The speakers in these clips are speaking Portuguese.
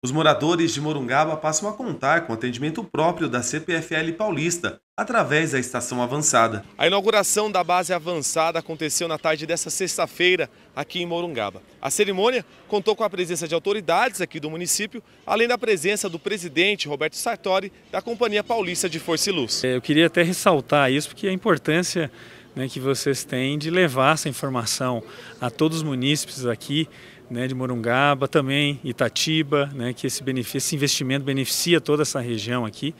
Os moradores de Morungaba passam a contar com atendimento próprio da CPFL Paulista, através da estação avançada. A inauguração da base avançada aconteceu na tarde dessa sexta-feira, aqui em Morungaba. A cerimônia contou com a presença de autoridades aqui do município, além da presença do presidente Roberto Sartori, da Companhia Paulista de Força e Luz. É, eu queria até ressaltar isso, porque a importância né, que vocês têm de levar essa informação a todos os munícipes aqui né, de Morungaba, também Itatiba, né, que esse, benefício, esse investimento beneficia toda essa região aqui.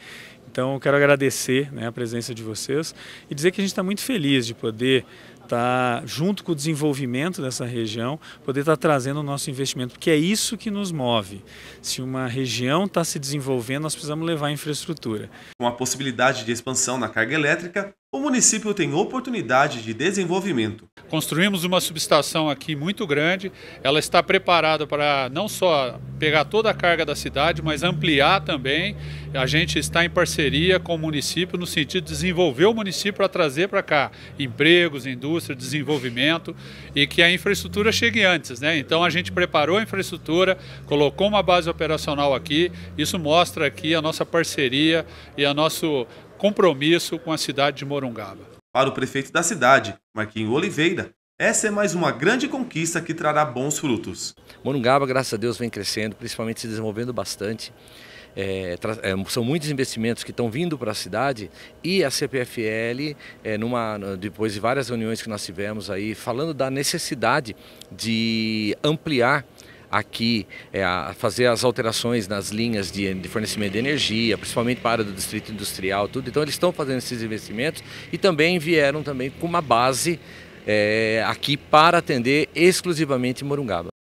Então, eu quero agradecer né, a presença de vocês e dizer que a gente está muito feliz de poder estar, tá junto com o desenvolvimento dessa região, poder estar tá trazendo o nosso investimento, porque é isso que nos move. Se uma região está se desenvolvendo, nós precisamos levar infraestrutura. Com a possibilidade de expansão na carga elétrica, o município tem oportunidade de desenvolvimento. Construímos uma subestação aqui muito grande. Ela está preparada para não só pegar toda a carga da cidade, mas ampliar também. A gente está em parceria com o município no sentido de desenvolver o município para trazer para cá empregos, indústrias indústria, desenvolvimento e que a infraestrutura chegue antes. Né? Então a gente preparou a infraestrutura, colocou uma base operacional aqui, isso mostra aqui a nossa parceria e o nosso compromisso com a cidade de Morungaba. Para o prefeito da cidade, Marquinho Oliveira, essa é mais uma grande conquista que trará bons frutos. Morungaba, graças a Deus, vem crescendo, principalmente se desenvolvendo bastante. É, é, são muitos investimentos que estão vindo para a cidade e a CPFL, é, numa, depois de várias reuniões que nós tivemos aí, falando da necessidade de ampliar aqui é, a fazer as alterações nas linhas de, de, fornecimento de energia, principalmente para a área do distrito industrial, tudo. Então eles estão fazendo esses investimentos e também vieram também com uma base é, aqui para atender exclusivamente Morungaba.